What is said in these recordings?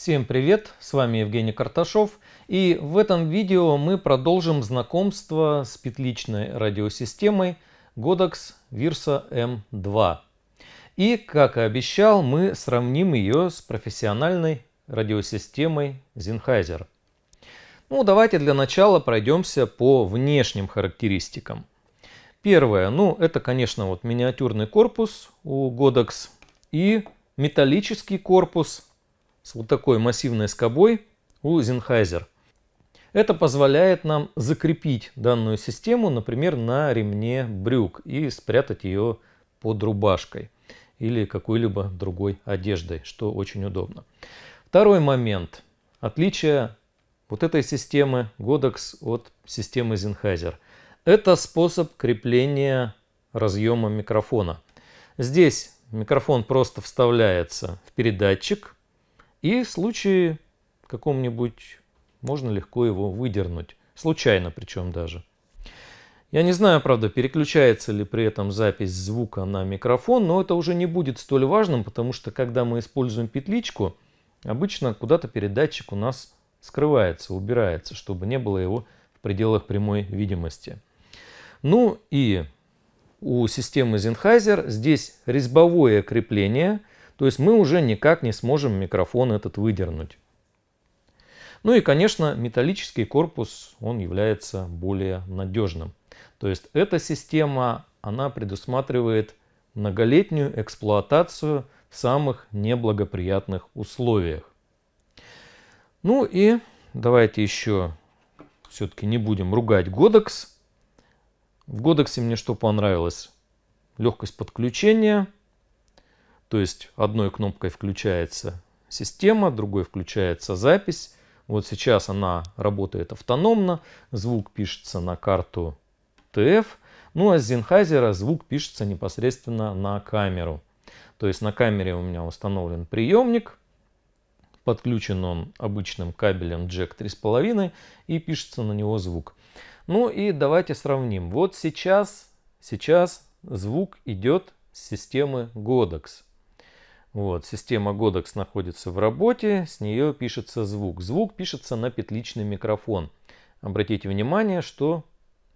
Всем привет, с вами Евгений Карташов и в этом видео мы продолжим знакомство с петличной радиосистемой Godox Virsa M2. И, как и обещал, мы сравним ее с профессиональной радиосистемой Sennheiser. Ну, давайте для начала пройдемся по внешним характеристикам. Первое, ну, это, конечно, вот миниатюрный корпус у Godox и металлический корпус – с вот такой массивной скобой у Sennheiser. Это позволяет нам закрепить данную систему, например, на ремне брюк и спрятать ее под рубашкой или какой-либо другой одеждой, что очень удобно. Второй момент. Отличие вот этой системы Godox от системы Sennheiser. Это способ крепления разъема микрофона. Здесь микрофон просто вставляется в передатчик – и в случае каком-нибудь можно легко его выдернуть. Случайно причем даже. Я не знаю, правда, переключается ли при этом запись звука на микрофон, но это уже не будет столь важным, потому что когда мы используем петличку, обычно куда-то передатчик у нас скрывается, убирается, чтобы не было его в пределах прямой видимости. Ну и у системы Sennheiser здесь резьбовое крепление – то есть мы уже никак не сможем микрофон этот выдернуть. Ну и, конечно, металлический корпус, он является более надежным. То есть эта система, она предусматривает многолетнюю эксплуатацию в самых неблагоприятных условиях. Ну и давайте еще все-таки не будем ругать Godox. В Годексе мне что понравилось? Легкость подключения – то есть одной кнопкой включается система, другой включается запись. Вот сейчас она работает автономно, звук пишется на карту TF, ну а с Sennheiser звук пишется непосредственно на камеру. То есть на камере у меня установлен приемник, подключен он обычным кабелем джек 3.5 и пишется на него звук. Ну и давайте сравним. Вот сейчас, сейчас звук идет с системы Godox. Вот, система Godox находится в работе, с нее пишется звук. Звук пишется на петличный микрофон. Обратите внимание, что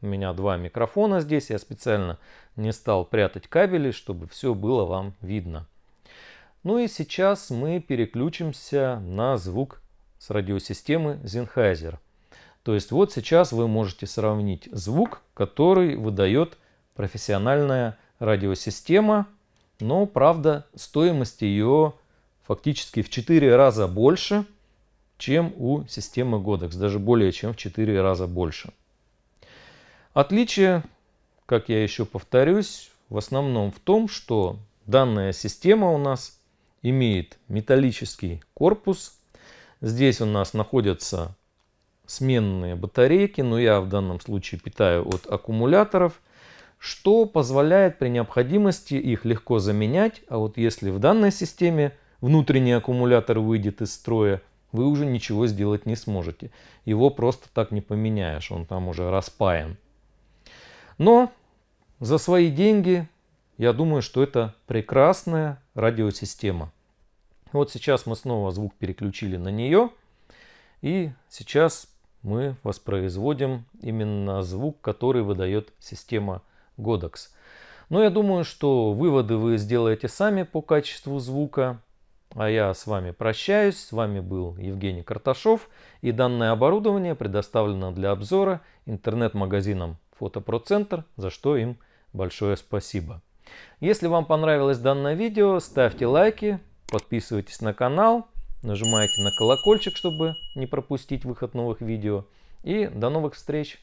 у меня два микрофона здесь. Я специально не стал прятать кабели, чтобы все было вам видно. Ну и сейчас мы переключимся на звук с радиосистемы Sennheiser. То есть вот сейчас вы можете сравнить звук, который выдает профессиональная радиосистема но, правда, стоимость ее фактически в 4 раза больше, чем у системы Godox, даже более чем в 4 раза больше. Отличие, как я еще повторюсь, в основном в том, что данная система у нас имеет металлический корпус. Здесь у нас находятся сменные батарейки, но я в данном случае питаю от аккумуляторов – что позволяет при необходимости их легко заменять, а вот если в данной системе внутренний аккумулятор выйдет из строя, вы уже ничего сделать не сможете. Его просто так не поменяешь, он там уже распаян. Но за свои деньги я думаю, что это прекрасная радиосистема. Вот сейчас мы снова звук переключили на нее. И сейчас мы воспроизводим именно звук, который выдает система Godox. Но я думаю, что выводы вы сделаете сами по качеству звука. А я с вами прощаюсь. С вами был Евгений Карташов. И данное оборудование предоставлено для обзора интернет-магазином Фотопроцентр, за что им большое спасибо. Если вам понравилось данное видео, ставьте лайки, подписывайтесь на канал, нажимайте на колокольчик, чтобы не пропустить выход новых видео. И до новых встреч!